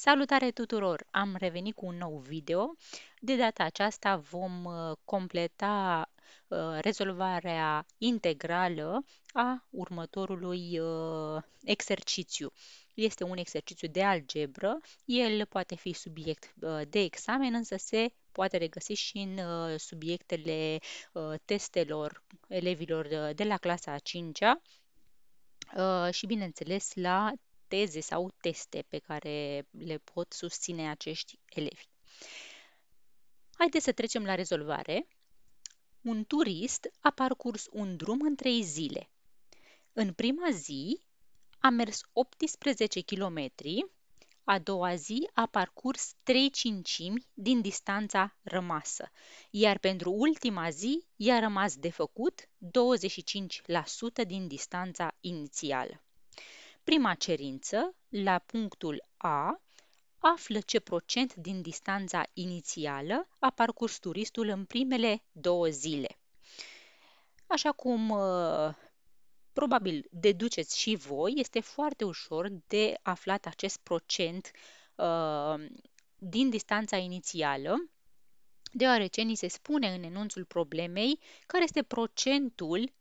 Salutare tuturor! Am revenit cu un nou video. De data aceasta vom uh, completa uh, rezolvarea integrală a următorului uh, exercițiu. Este un exercițiu de algebră, el poate fi subiect de examen, însă se poate regăsi și în subiectele testelor elevilor de la clasa a 5-a și bineînțeles la teze sau teste pe care le pot susține acești elevi. Haideți să trecem la rezolvare. Un turist a parcurs un drum în trei zile. În prima zi a mers 18 km, a doua zi a parcurs 3 cincimi din distanța rămasă, iar pentru ultima zi i-a rămas de făcut 25% din distanța inițială. Prima cerință, la punctul A, află ce procent din distanța inițială a parcurs turistul în primele două zile. Așa cum uh, probabil deduceți și voi, este foarte ușor de aflat acest procent uh, din distanța inițială, deoarece ni se spune în enunțul problemei care este procentul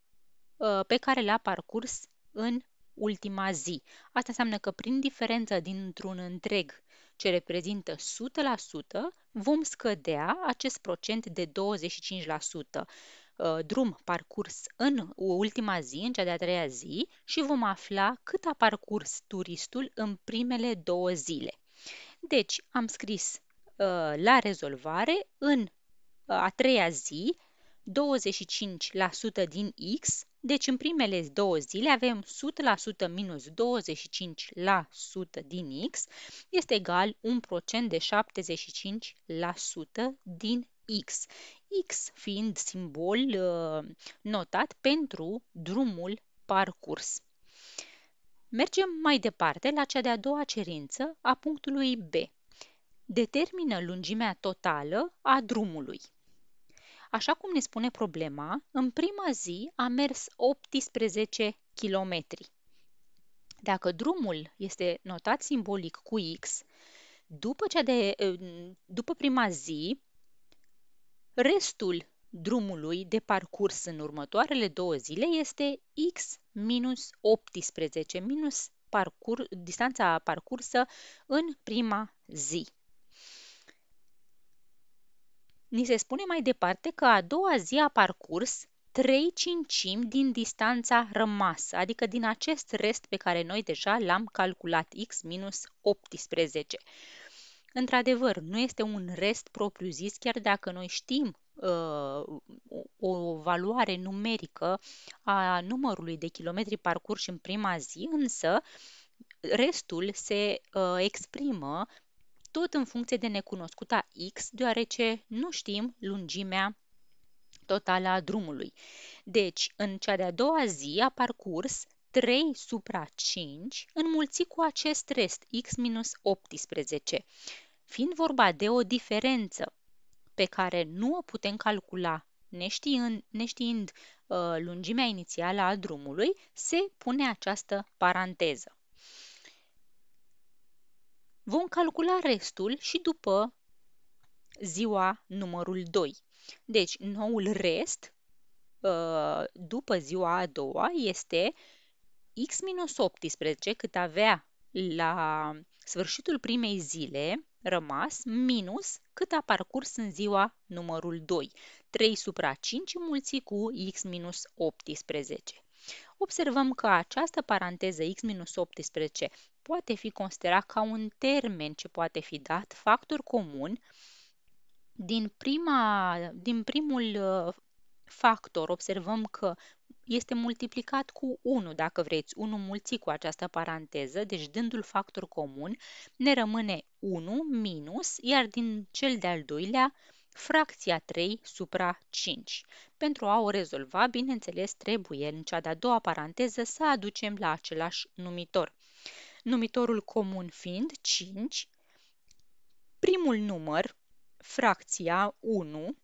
uh, pe care l-a parcurs în ultima zi. Asta înseamnă că prin diferența dintr-un întreg ce reprezintă 100%, vom scădea acest procent de 25% uh, drum parcurs în ultima zi, în cea de-a treia zi, și vom afla cât a parcurs turistul în primele două zile. Deci, am scris uh, la rezolvare în uh, a treia zi 25% din X deci în primele două zile avem 100% minus 25% din X este egal un procent de 75% din X. X fiind simbol uh, notat pentru drumul parcurs. Mergem mai departe la cea de-a doua cerință a punctului B. Determină lungimea totală a drumului. Așa cum ne spune problema, în prima zi a mers 18 km. Dacă drumul este notat simbolic cu X, după, cea de, eh, după prima zi, restul drumului de parcurs în următoarele două zile este X minus 18, minus parcur, distanța parcursă în prima zi. Ni se spune mai departe că a doua zi a parcurs trei cincimi din distanța rămasă, adică din acest rest pe care noi deja l-am calculat, x minus 18. Într-adevăr, nu este un rest propriu-zis, chiar dacă noi știm uh, o valoare numerică a numărului de kilometri parcurși în prima zi, însă restul se uh, exprimă tot în funcție de necunoscuta X, deoarece nu știm lungimea totală a drumului. Deci, în cea de-a doua zi a parcurs 3 supra 5 înmulțit cu acest rest x minus 18, fiind vorba de o diferență pe care nu o putem calcula neștiind, neștiind uh, lungimea inițială a drumului, se pune această paranteză. Vom calcula restul și după ziua numărul 2. Deci, noul rest ă, după ziua a doua este x minus 18, cât avea la sfârșitul primei zile rămas, minus cât a parcurs în ziua numărul 2. 3 supra 5 mulți cu x minus 18 observăm că această paranteză x-18 poate fi considerat ca un termen ce poate fi dat factor comun din, prima, din primul uh, factor observăm că este multiplicat cu 1, dacă vreți, 1 mulți cu această paranteză, deci dându-l factor comun, ne rămâne 1 minus, iar din cel de-al doilea fracția 3 supra 5. Pentru a o rezolva, bineînțeles, trebuie în cea de-a doua paranteză să aducem la același numitor. Numitorul comun fiind 5, primul număr, fracția 1,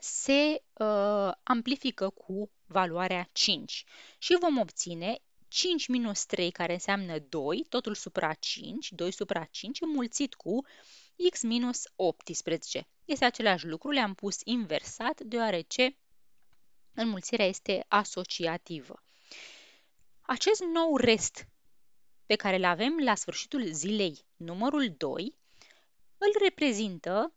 se uh, amplifică cu valoarea 5 și vom obține 5 minus 3, care înseamnă 2, totul supra 5, 2 supra 5, înmulțit cu x minus 18. Este același lucru, le-am pus inversat, deoarece înmulțirea este asociativă. Acest nou rest pe care îl avem la sfârșitul zilei, numărul 2, îl reprezintă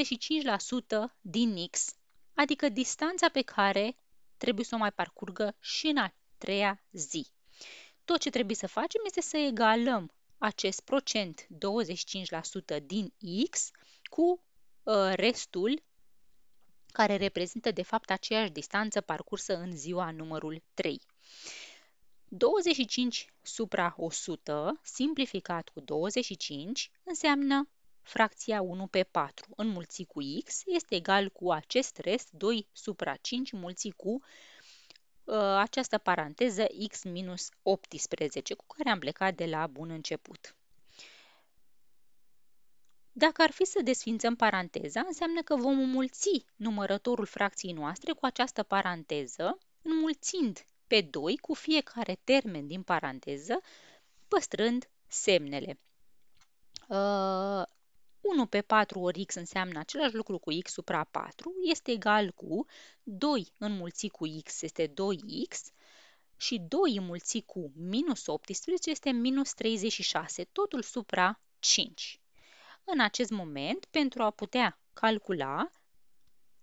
25% din X, adică distanța pe care trebuie să o mai parcurgă și în a treia zi. Tot ce trebuie să facem este să egalăm acest procent 25% din X cu uh, restul care reprezintă de fapt aceeași distanță parcursă în ziua numărul 3. 25 supra 100 simplificat cu 25 înseamnă fracția 1 pe 4 înmulțit cu x este egal cu acest rest 2 supra 5 mulți cu uh, această paranteză x minus 18, cu care am plecat de la bun început. Dacă ar fi să desfințăm paranteza, înseamnă că vom înmulți numărătorul fracției noastre cu această paranteză, înmulțind pe 2 cu fiecare termen din paranteză, păstrând semnele. Uh, 1 pe 4 ori x înseamnă același lucru cu x supra 4, este egal cu 2 înmulțit cu x este 2x și 2 înmulțit cu minus 18 este minus 36, totul supra 5. În acest moment, pentru a putea calcula,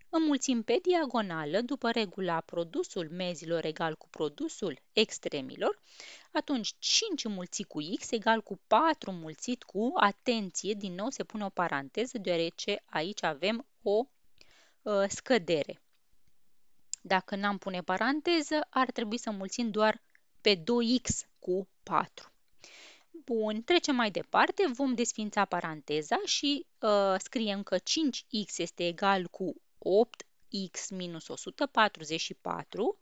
înmulțim pe diagonală, după regula produsul mezilor egal cu produsul extremilor, atunci 5 mulțit cu x egal cu 4 mulțit cu, atenție, din nou se pune o paranteză, deoarece aici avem o uh, scădere. Dacă n-am pune paranteză, ar trebui să mulțim doar pe 2x cu 4. Bun, trecem mai departe, vom desfința paranteza și uh, scriem că 5x este egal cu 8x minus 144,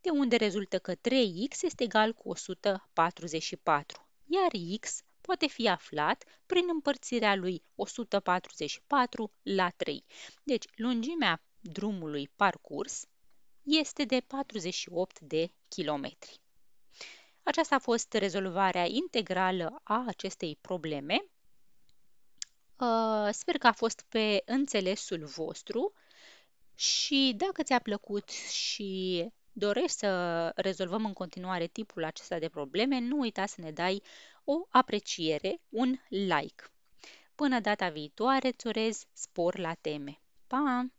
de unde rezultă că 3x este egal cu 144, iar x poate fi aflat prin împărțirea lui 144 la 3. Deci, lungimea drumului parcurs este de 48 de kilometri. Aceasta a fost rezolvarea integrală a acestei probleme. Uh, sper că a fost pe înțelesul vostru și dacă ți-a plăcut și dorești să rezolvăm în continuare tipul acesta de probleme, nu uita să ne dai o apreciere, un like. Până data viitoare, îți urez spor la teme. Pa!